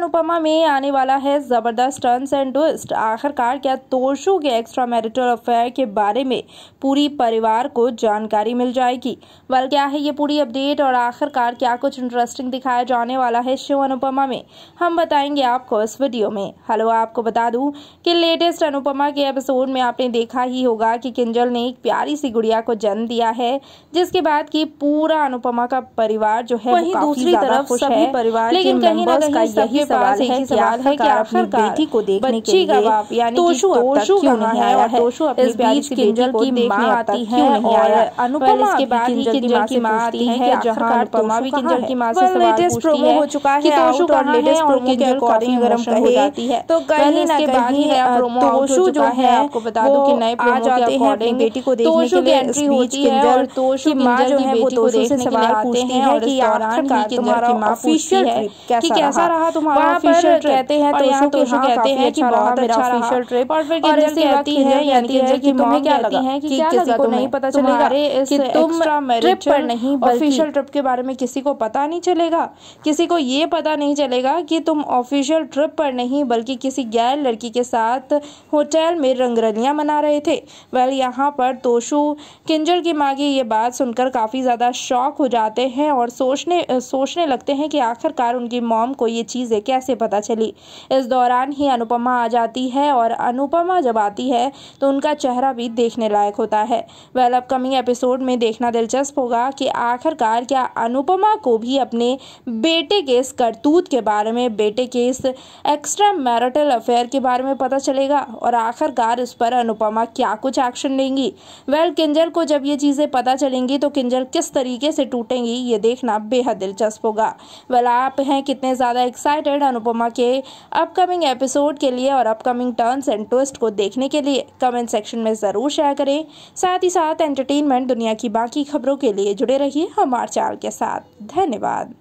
अनुपमा में आने वाला है जबरदस्त टर्न्स एंड ट्विस्ट आखिरकार क्या तोशु के एक्स्ट्रा मैरिटल अफेयर के बारे में पूरी परिवार को जानकारी मिल जाएगी वेल क्या है ये पूरी अपडेट और आखिरकार क्या कुछ इंटरेस्टिंग दिखाया जाने वाला है शिव अनुपमा में हम बताएंगे आपको इस वीडियो में हेलो आपको बता दू की लेटेस्ट अनुपमा के एपिसोड में आपने देखा ही होगा कि किंजल ने एक प्यारी सी गुड़िया को जन्म दिया है जिसके बाद की पूरा अनुपमा का परिवार जो है वही दूसरी तरफ सभी परिवार लेकिन कहीं ना कहीं यही सवाल है सवाल है कि आप बेटी को देखने के लिए तोशु अब तक क्यों नहीं आया है तोशु इस बीच किंजल की मां आती है और अनुपमा इसके बाद ही किंजल की मां आती है जहां अनुपमा भी किंजल की मां से सवाल पूछती है हो चुका है तोशु का लेटेस्ट प्रोमो के अकॉर्डिंग गर्म हो जाती तो कहीं ना कहीं है प्रोमो तोशु जो है आपको बता दूं कि नए प्रोमो के अकॉर्डिंग बेटी को देखने के लिए एंट्री होती है और तोशु की मां जो है वो तोशु से सवाल पूछती है कि आखिरकार तुम्हारा ऑफिशियल ट्रिप कैसा रहा तुम्हारा वहाँ पर कहते हैं तो यहाँ तो कहते हैं कि अच्छा बहुत अच्छा ऑफिशियल ट्रिप और फिर और कहती है यानी है कि तुम्हें क्या लगती है कि क्या लगा को नहीं पता चलेगा कि तुम ट्रिप पर नहीं ऑफिशियल ट्रिप के बारे में किसी को पता नहीं चलेगा किसी को ये पता नहीं चलेगा कि तुम ऑफिशियल ट्रिप पर नहीं बल्कि किसी गैर लड़की के साथ होटल में रंगरलियाँ मना रहे थे वेल यहाँ पर तोशु किंजल की माँ की ये बात सुनकर काफ़ी ज़्यादा शौक हो जाते हैं और सोचने सोचने लगते हैं कि आखिरकार उनकी मॉम को ये चीज़ें कैसे पता चली इस दौरान ही अनुपमा आ जाती है और अनुपमा जब आती है तो उनका चेहरा भी देखने लायक होता है वेल अपकमिंग एपिसोड में देखना दिलचस्प होगा कि आखिरकार क्या अनुपमा को भी अपने बेटे के इस करतूत के बारे में बेटे के इस एक्स्ट्रा मैरिटल अफेयर के बारे में पता चलेगा और आखिरकार इस पर अनुपमा क्या कुछ एक्शन लेंगी वेल किंजल को जब ये चीज़ें पता चलेंगी तो किंजल किस तरीके से टूटेंगी ये देखना बेहद दिलचस्प होगा वेल आप हैं कितने ज़्यादा एक्साइटेड एक्साइटेड अनुपमा के अपकमिंग एपिसोड के लिए और अपकमिंग टर्न्स एंड ट्विस्ट को देखने के लिए कमेंट सेक्शन में ज़रूर शेयर करें साथ ही साथ एंटरटेनमेंट दुनिया की बाकी खबरों के लिए जुड़े रहिए हमारे चैनल के साथ धन्यवाद